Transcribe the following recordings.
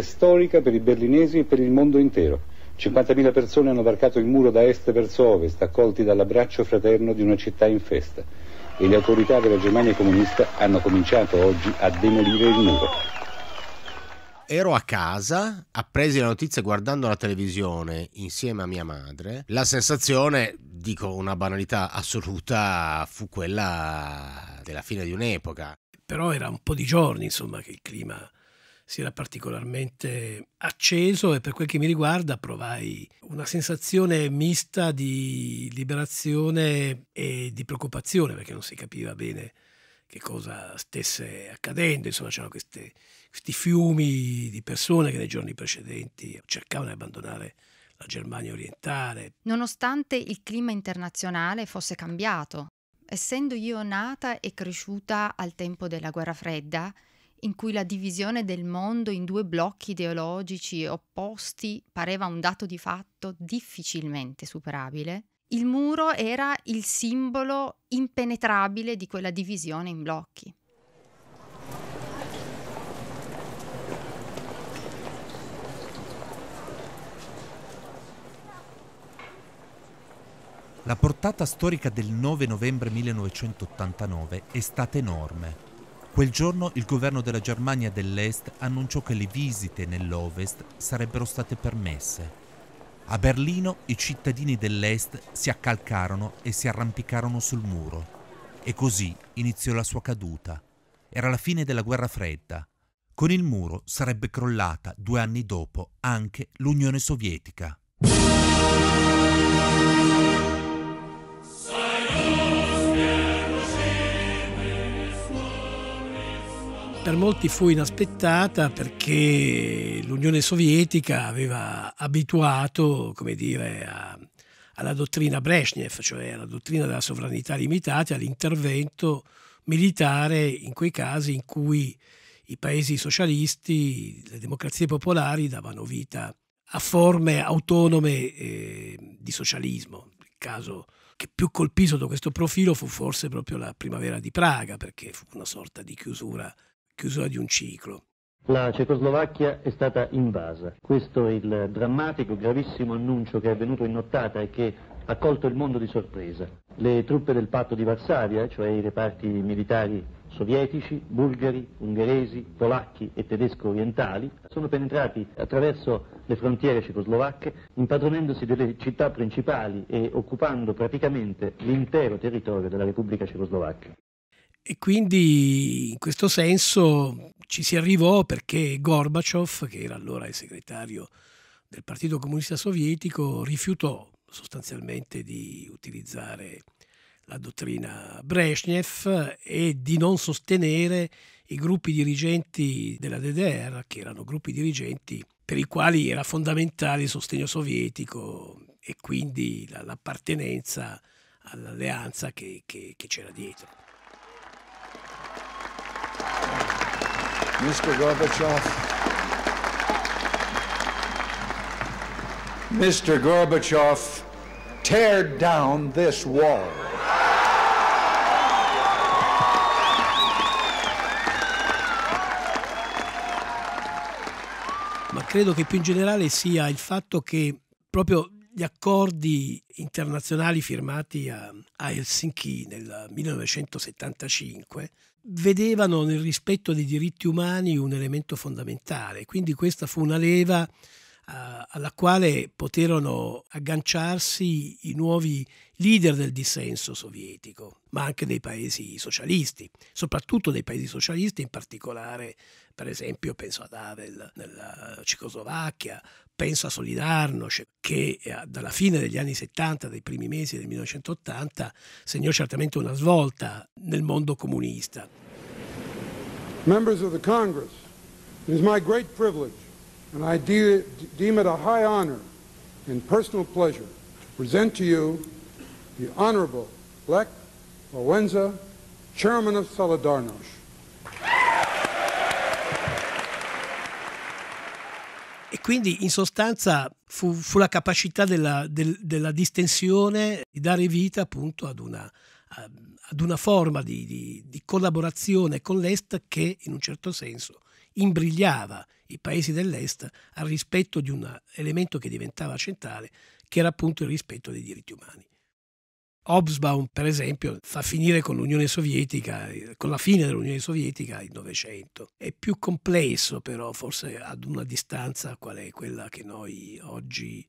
è storica per i berlinesi e per il mondo intero. 50.000 persone hanno varcato il muro da est verso ovest, accolti dall'abbraccio fraterno di una città in festa. E le autorità della Germania comunista hanno cominciato oggi a demolire il muro. Ero a casa, appresi la notizia guardando la televisione insieme a mia madre. La sensazione, dico una banalità assoluta, fu quella della fine di un'epoca. Però era un po' di giorni, insomma, che il clima si era particolarmente acceso e per quel che mi riguarda provai una sensazione mista di liberazione e di preoccupazione perché non si capiva bene che cosa stesse accadendo, insomma c'erano queste, questi fiumi di persone che nei giorni precedenti cercavano di abbandonare la Germania orientale. Nonostante il clima internazionale fosse cambiato, essendo io nata e cresciuta al tempo della guerra fredda, in cui la divisione del mondo in due blocchi ideologici opposti pareva un dato di fatto difficilmente superabile, il muro era il simbolo impenetrabile di quella divisione in blocchi. La portata storica del 9 novembre 1989 è stata enorme. Quel giorno il governo della Germania dell'Est annunciò che le visite nell'Ovest sarebbero state permesse. A Berlino i cittadini dell'Est si accalcarono e si arrampicarono sul muro. E così iniziò la sua caduta. Era la fine della guerra fredda. Con il muro sarebbe crollata due anni dopo anche l'Unione Sovietica. Per molti fu inaspettata perché l'Unione Sovietica aveva abituato, come dire, a, alla dottrina Brezhnev, cioè alla dottrina della sovranità limitata, all'intervento militare in quei casi in cui i paesi socialisti, le democrazie popolari davano vita a forme autonome eh, di socialismo. Il caso che più colpì sotto questo profilo fu forse proprio la primavera di Praga, perché fu una sorta di chiusura chiusura di un ciclo. La Cecoslovacchia è stata invasa. Questo è il drammatico, gravissimo annuncio che è avvenuto in nottata e che ha colto il mondo di sorpresa. Le truppe del patto di Varsavia, cioè i reparti militari sovietici, bulgari, ungheresi, polacchi e tedesco orientali, sono penetrati attraverso le frontiere cecoslovacche, impadronendosi delle città principali e occupando praticamente l'intero territorio della Repubblica Cecoslovacca. E quindi in questo senso ci si arrivò perché Gorbaciov, che era allora il segretario del Partito Comunista Sovietico, rifiutò sostanzialmente di utilizzare la dottrina Brezhnev e di non sostenere i gruppi dirigenti della DDR, che erano gruppi dirigenti per i quali era fondamentale il sostegno sovietico e quindi l'appartenenza all'alleanza che, c'era dietro. Mr. Gorbachev, Mr. Gorbachev, tear down this wall. Ma credo che più in generale sia il fatto che proprio gli accordi internazionali firmati a, a, Helsinki nel 1975 vedevano nel rispetto dei diritti umani un elemento fondamentale, quindi questa fu una leva a, alla quale poterono agganciarsi i nuovi leader del dissenso sovietico, ma anche dei paesi socialisti, soprattutto dei paesi socialisti, in particolare per esempio penso ad Havel nella Cecoslovacchia, penso a Solidarnosc, che eh, dalla fine degli anni 70, dei primi mesi del 1980, segnò certamente una svolta nel mondo comunista. Members of the Congress, it is my great privilege and I de deem it a high honor and personal pleasure to present to you the Honorable Lech Wawenza, Chairman of Solidarnosc. quindi in sostanza fu, fu la capacità della, del, della, distensione di dare vita appunto ad una, ad una forma di, di, di collaborazione con l'Est che in un certo senso imbrigliava i paesi dell'Est al rispetto di un elemento che diventava centrale, che era appunto il rispetto dei diritti umani. Hobsbawm, per esempio, fa finire con l'Unione Sovietica, con la fine dell'Unione Sovietica il Novecento. È più complesso, però, forse ad una distanza quale è quella che noi oggi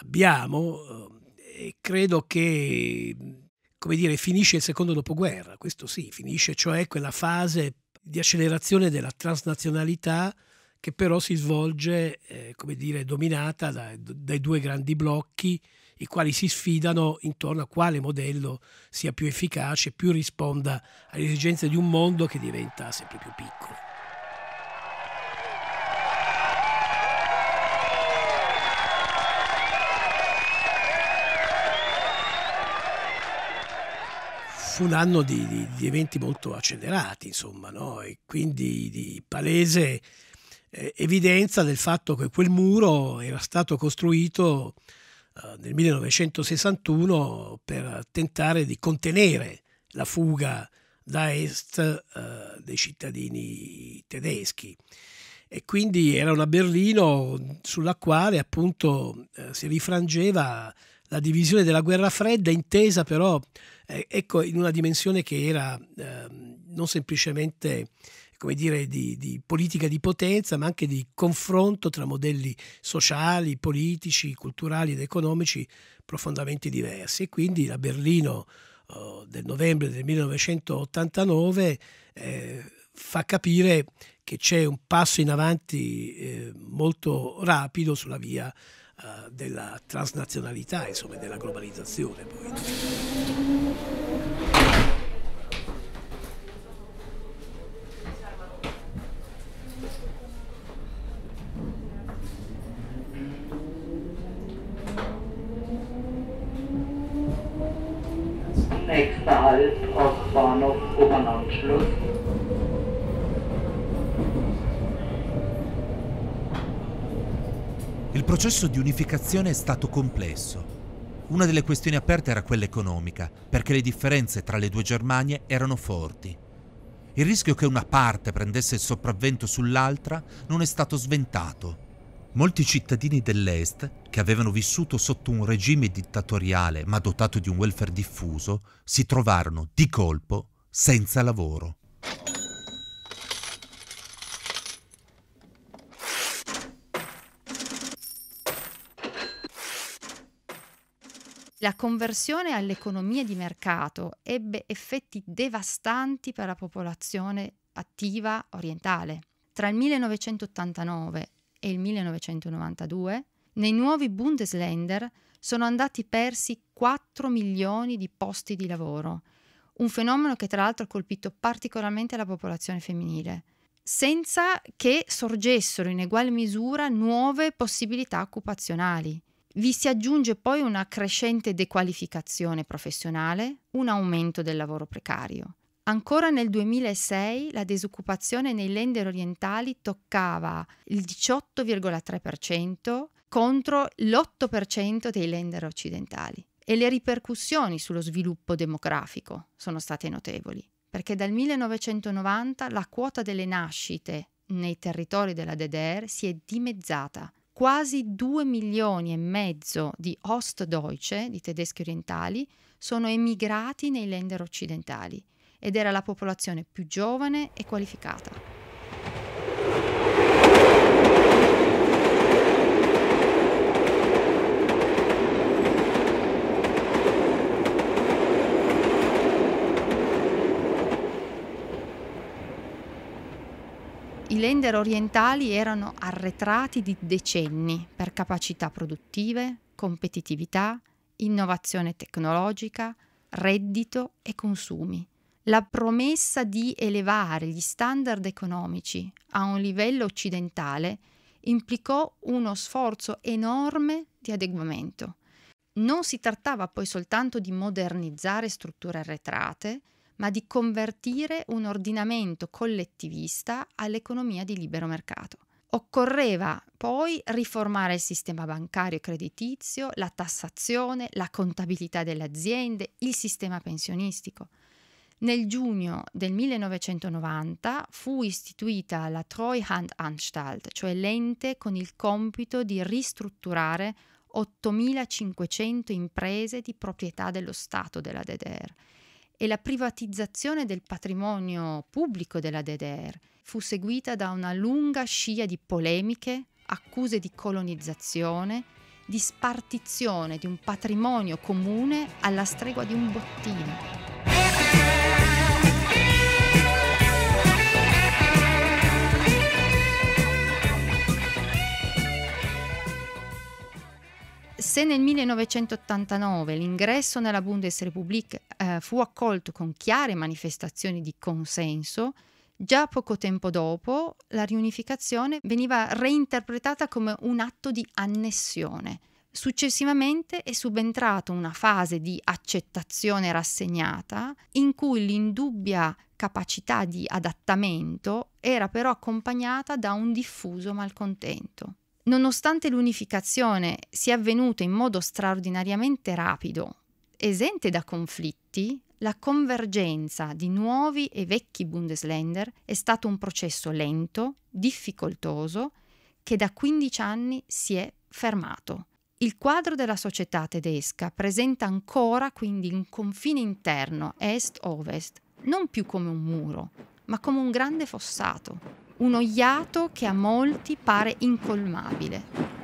abbiamo. Eh, e credo che, come dire, finisce il secondo dopoguerra, questo sì, finisce cioè quella fase di accelerazione della transnazionalità che però si svolge, eh, come dire, dominata da, dai due grandi blocchi i quali si sfidano intorno a quale modello sia più efficace, più risponda alle esigenze di un mondo che diventa sempre più piccolo. fu un anno di, di, di, eventi molto accelerati, insomma, no? e quindi di palese eh, evidenza del fatto che quel muro era stato costruito eh, nel 1961 per tentare di contenere la fuga da est eh, dei cittadini tedeschi. E quindi era una Berlino sulla quale appunto eh, si rifrangeva la divisione della guerra fredda, intesa però eh, ecco, in una dimensione che era ehm, non semplicemente come dire, di, di, politica di potenza, ma anche di confronto tra modelli sociali, politici, culturali ed economici profondamente diversi. E quindi la Berlino oh, del novembre del 1989 eh, fa capire che c'è un passo in avanti eh, molto rapido sulla via eh, della transnazionalità, insomma, della globalizzazione. Poi. processo di unificazione è stato complesso. Una delle questioni aperte era quella economica, perché le differenze tra le due Germanie erano forti. Il rischio che una parte prendesse il sopravvento sull'altra non è stato sventato. Molti cittadini dell'Est, che avevano vissuto sotto un regime dittatoriale ma dotato di un welfare diffuso, si trovarono di colpo senza lavoro. La conversione all'economia di mercato ebbe effetti devastanti per la popolazione attiva orientale. Tra il 1989 e il 1992, nei nuovi Bundesländer sono andati persi 4 milioni di posti di lavoro, un fenomeno che tra l'altro ha colpito particolarmente la popolazione femminile, senza che sorgessero in uguale misura nuove possibilità occupazionali. Vi si aggiunge poi una crescente dequalificazione professionale, un aumento del lavoro precario. Ancora nel 2006 la disoccupazione nei lender orientali toccava il 18,3% contro l'8% dei lender occidentali e le ripercussioni sullo sviluppo demografico sono state notevoli, perché dal 1990 la quota delle nascite nei territori della DDR si è dimezzata quasi 2 milioni e mezzo di Ostdeutsche, di tedeschi orientali, sono emigrati nei lender occidentali ed era la popolazione più giovane e qualificata. i lender orientali erano arretrati di decenni per capacità produttive, competitività, innovazione tecnologica, reddito e consumi. La promessa di elevare gli standard economici a un livello occidentale implicò uno sforzo enorme di adeguamento. Non si trattava poi soltanto di modernizzare strutture arretrate, ma di convertire un ordinamento collettivista all'economia di libero mercato. Occorreva poi riformare il sistema bancario e creditizio, la tassazione, la contabilità delle aziende, il sistema pensionistico. Nel giugno del 1990 fu istituita la Treuhandanstalt, cioè l'ente con il compito di ristrutturare 8.500 imprese di proprietà dello Stato della DDR e la privatizzazione del patrimonio pubblico della DDR fu seguita da una lunga scia di polemiche, accuse di colonizzazione, di spartizione di un patrimonio comune alla stregua di un bottino. Se nel 1989 l'ingresso nella Bundesrepublik eh, fu accolto con chiare manifestazioni di consenso, già poco tempo dopo la riunificazione veniva reinterpretata come un atto di annessione. Successivamente è subentrata una fase di accettazione rassegnata in cui l'indubbia capacità di adattamento era però accompagnata da un diffuso malcontento. Nonostante l'unificazione sia avvenuta in modo straordinariamente rapido, esente da conflitti, la convergenza di nuovi e vecchi Bundesländer è stato un processo lento, difficoltoso, che da 15 anni si è fermato. Il quadro della società tedesca presenta ancora quindi un confine interno est-ovest, non più come un muro, ma come un grande fossato uno iato che a molti pare incolmabile.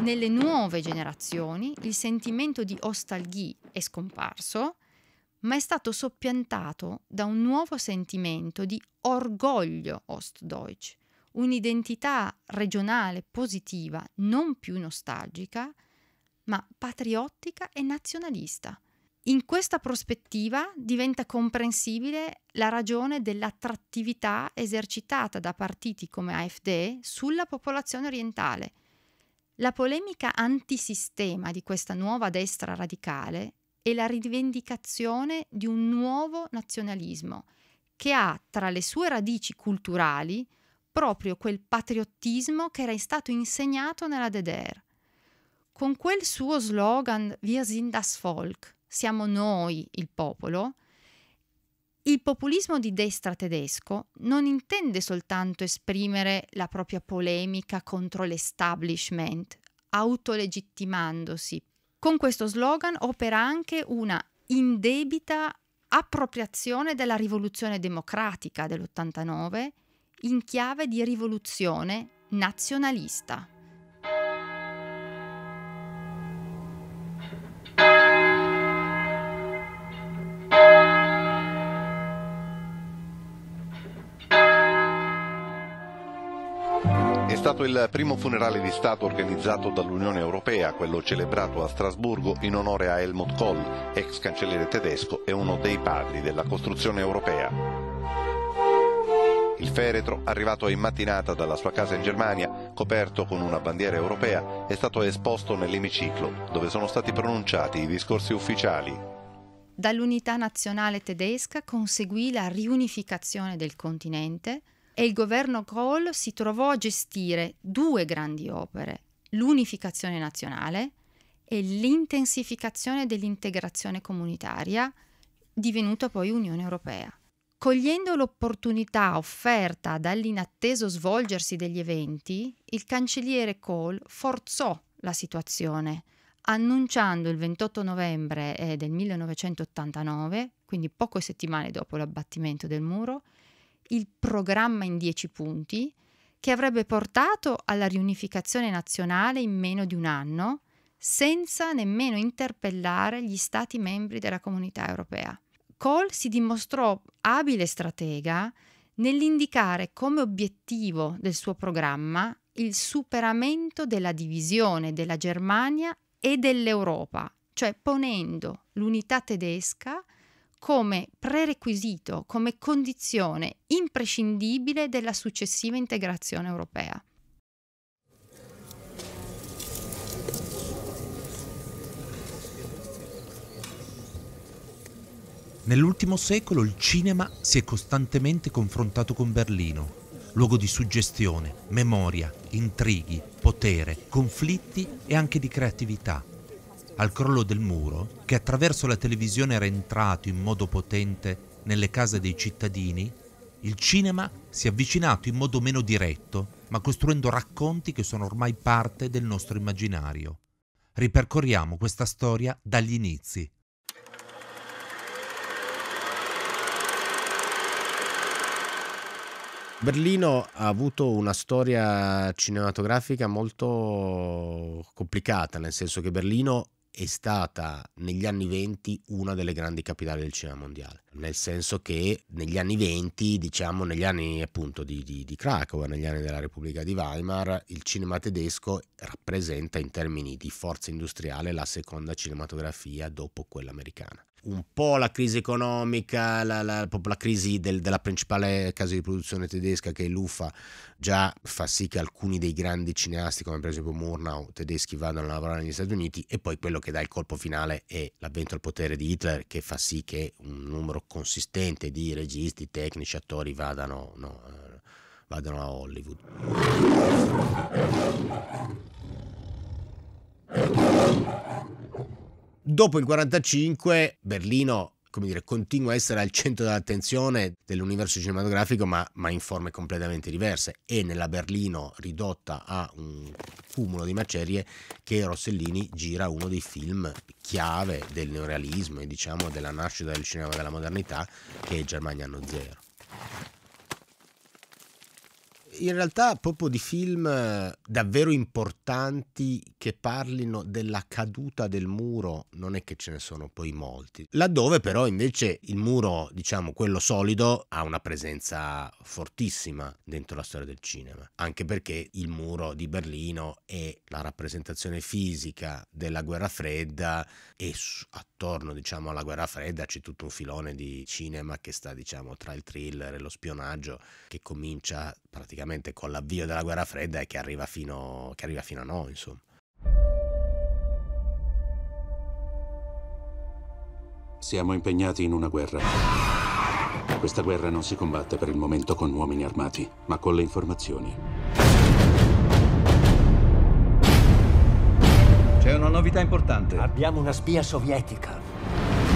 Nelle nuove generazioni il sentimento di ostalgia è scomparso, ma è stato soppiantato da un nuovo sentimento di orgoglio Ostdeutsch, un'identità regionale positiva, non più nostalgica, ma patriottica e nazionalista. In questa prospettiva diventa comprensibile la ragione dell'attrattività esercitata da partiti come AfD sulla popolazione orientale. La polemica antisistema di questa nuova destra radicale è la rivendicazione di un nuovo nazionalismo che ha tra le sue radici culturali proprio quel patriottismo che era stato insegnato nella DDR. Con quel suo slogan Wir sind das Volk, siamo noi il popolo, il populismo di destra tedesco non intende soltanto esprimere la propria polemica contro l'establishment, autolegittimandosi. Con questo slogan opera anche una indebita appropriazione della rivoluzione democratica dell'89 in chiave di rivoluzione nazionalista. È stato il primo funerale di Stato organizzato dall'Unione Europea, quello celebrato a Strasburgo in onore a Helmut Kohl, ex cancelliere tedesco e uno dei padri della costruzione europea. Il feretro, arrivato in mattinata dalla sua casa in Germania, coperto con una bandiera europea, è stato esposto nell'emiciclo, dove sono stati pronunciati i discorsi ufficiali. Dall'unità nazionale tedesca conseguì la riunificazione del continente e il governo Kohl si trovò a gestire due grandi opere, l'unificazione nazionale e l'intensificazione dell'integrazione comunitaria, divenuta poi Unione Europea. Cogliendo l'opportunità offerta dall'inatteso svolgersi degli eventi, il cancelliere Kohl forzò la situazione, annunciando il 28 novembre eh, del 1989, quindi poche settimane dopo l'abbattimento del muro, il programma in dieci punti che avrebbe portato alla riunificazione nazionale in meno di un anno, senza nemmeno interpellare gli Stati membri della comunità europea. Cole si dimostrò abile stratega nell'indicare come obiettivo del suo programma il superamento della divisione della Germania e dell'Europa, cioè ponendo l'unità tedesca come prerequisito, come condizione imprescindibile della successiva integrazione europea. Nell'ultimo secolo il cinema si è costantemente confrontato con Berlino, luogo di suggestione, memoria, intrighi, potere, conflitti e anche di creatività. Al crollo del muro, che attraverso la televisione era entrato in modo potente nelle case dei cittadini, il cinema si è avvicinato in modo meno diretto, ma costruendo racconti che sono ormai parte del nostro immaginario. Ripercorriamo questa storia dagli inizi, Berlino ha avuto una storia cinematografica molto complicata, nel senso che Berlino è stata negli anni 20 una delle grandi capitali del cinema mondiale, nel senso che negli anni 20, diciamo negli anni appunto di, di, di Krakow, negli anni della Repubblica di Weimar, il cinema tedesco rappresenta in termini di forza industriale la seconda cinematografia dopo quella americana un po' la crisi economica, la, la, la crisi del, della principale casa di produzione tedesca che è l'UFA, già fa sì che alcuni dei grandi cineasti, come per esempio Murnau, tedeschi, vadano a lavorare negli Stati Uniti e poi quello che dà il colpo finale è l'avvento al potere di Hitler che fa sì che un numero consistente di registi, tecnici, attori vadano, no, eh, vadano a Hollywood. Dopo il 1945 Berlino come dire, continua a essere al centro dell'attenzione dell'universo cinematografico, ma, ma, in forme completamente diverse. E nella Berlino ridotta a un cumulo di macerie che Rossellini gira uno dei film chiave del neorealismo e diciamo della nascita del cinema della modernità, che è Germania anno zero. In realtà proprio di film eh, davvero importanti che parlino della caduta del muro non è che ce ne sono poi molti. Laddove però invece il muro, diciamo quello solido, ha una presenza fortissima dentro la storia del cinema, anche perché il muro di Berlino è la rappresentazione fisica della guerra fredda e attorno diciamo alla guerra fredda c'è tutto un filone di cinema che sta diciamo tra il thriller e lo spionaggio che comincia praticamente con l'avvio della guerra fredda e che arriva fino, che arriva fino a noi insomma. Siamo impegnati in una guerra. Questa guerra non si combatte per il momento con uomini armati, ma con le informazioni. C'è una novità importante. Abbiamo una spia sovietica.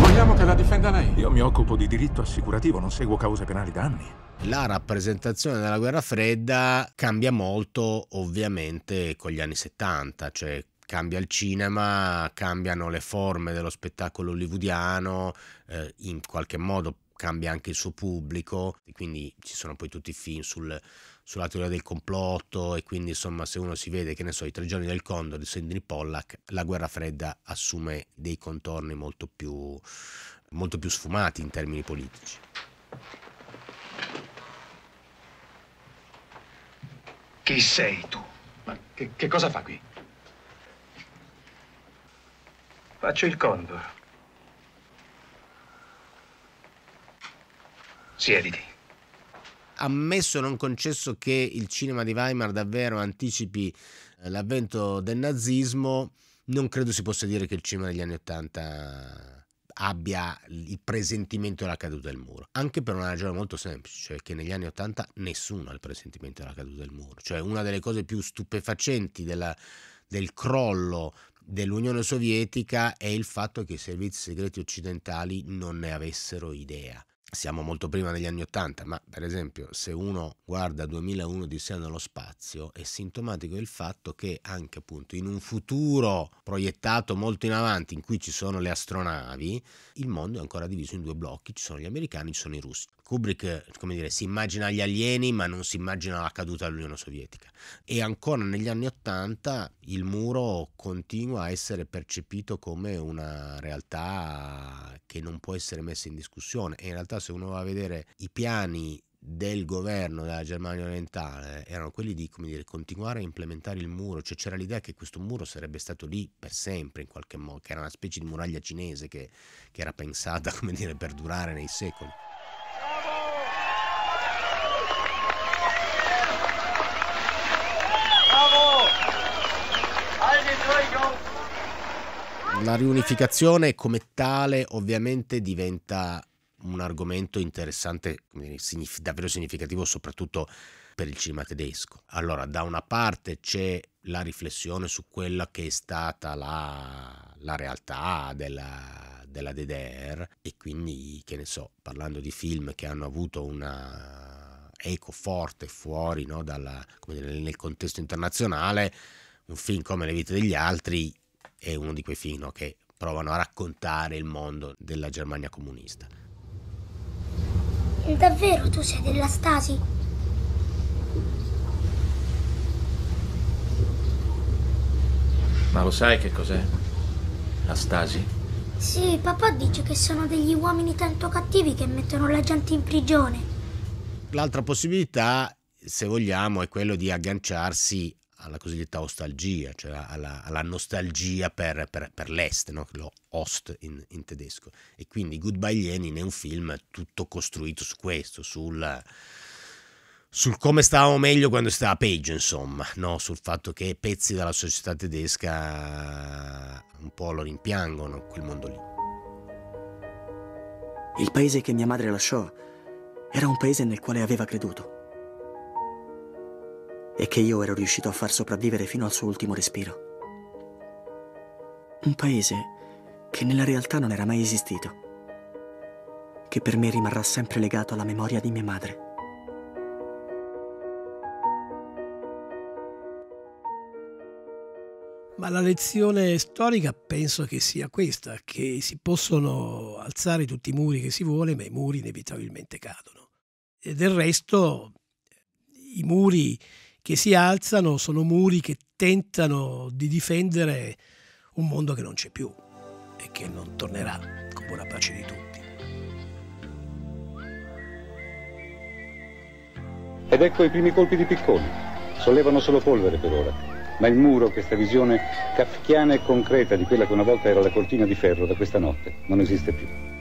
Vogliamo che la difenda lei? Io mi occupo di diritto assicurativo, non seguo cause penali da anni. La rappresentazione della guerra fredda cambia molto ovviamente con gli anni 70, cioè cambia il cinema, cambiano le forme dello spettacolo hollywoodiano, eh, in qualche modo cambia anche il suo pubblico, e quindi ci sono poi tutti i film sul, sulla teoria del complotto e quindi insomma se uno si vede che ne so i tre giorni del Condor di Sandy Pollack, la guerra fredda assume dei contorni molto più, molto più sfumati in termini politici. Chi sei tu? Ma che, che cosa fa qui? Faccio il condor. Siediti. Ammesso non concesso che il cinema di Weimar davvero anticipi eh, l'avvento del nazismo, non credo si possa dire che il cinema degli anni Ottanta abbia il presentimento della caduta del muro, anche per una ragione molto semplice, cioè che negli anni Ottanta nessuno ha il presentimento della caduta del muro, cioè una delle cose più stupefacenti della, del crollo dell'Unione Sovietica è il fatto che i servizi segreti occidentali non ne avessero idea. Siamo molto prima degli anni Ottanta, ma per esempio se uno guarda 2001 di sé nello spazio è sintomatico il fatto che anche appunto in un futuro proiettato molto in avanti in cui ci sono le astronavi, il mondo è ancora diviso in due blocchi, ci sono gli americani, ci sono i russi. Kubrick, come dire, si immagina gli alieni ma non si immagina la caduta dell'Unione Sovietica. E ancora negli anni Ottanta il muro continua a essere percepito come una realtà che non può essere messa in discussione. E in realtà se uno va a vedere i piani del governo della Germania orientale erano quelli di dire, continuare a implementare il muro, cioè c'era l'idea che questo muro sarebbe stato lì per sempre in qualche modo, che era una specie di muraglia cinese che, che era pensata dire, per durare nei secoli. la riunificazione come tale ovviamente diventa un argomento interessante, davvero significativo, soprattutto per il cinema tedesco. Allora, da una parte c'è la riflessione su quella che è stata la, la realtà della, della DDR e quindi, che ne so, parlando di film che hanno avuto una eco forte fuori no, dalla, dire, nel contesto internazionale, un film come Le vite degli altri è uno di quei film no, che provano a raccontare il mondo della Germania comunista. Davvero tu sei della Stasi? Ma lo sai che cos'è? La Stasi? Sì, papà dice che sono degli uomini tanto cattivi che mettono la gente in prigione. L'altra possibilità, se vogliamo, è quello di agganciarsi alla cosiddetta ostalgia, cioè alla, alla nostalgia per, per, per l'est, no? lo host in, in, tedesco. E quindi Goodbye Lenin è un film tutto costruito su questo, sul, sul come stavamo meglio quando stava peggio, insomma, no? sul fatto che pezzi della società tedesca un po' lo rimpiangono, quel mondo lì. Il paese che mia madre lasciò era un paese nel quale aveva creduto e che io ero riuscito a far sopravvivere fino al suo ultimo respiro. Un paese che nella realtà non era mai esistito, che per me rimarrà sempre legato alla memoria di mia madre. Ma la lezione storica penso che sia questa, che si possono alzare tutti i muri che si vuole, ma i muri inevitabilmente cadono. E del resto i muri che si alzano sono muri che tentano di difendere un mondo che non c'è più e che non tornerà con buona pace di tutti. Ed ecco i primi colpi di picconi. Sollevano solo polvere per ora, ma il muro, questa visione kafkiana e concreta di quella che una volta era la cortina di ferro da questa notte, non esiste più.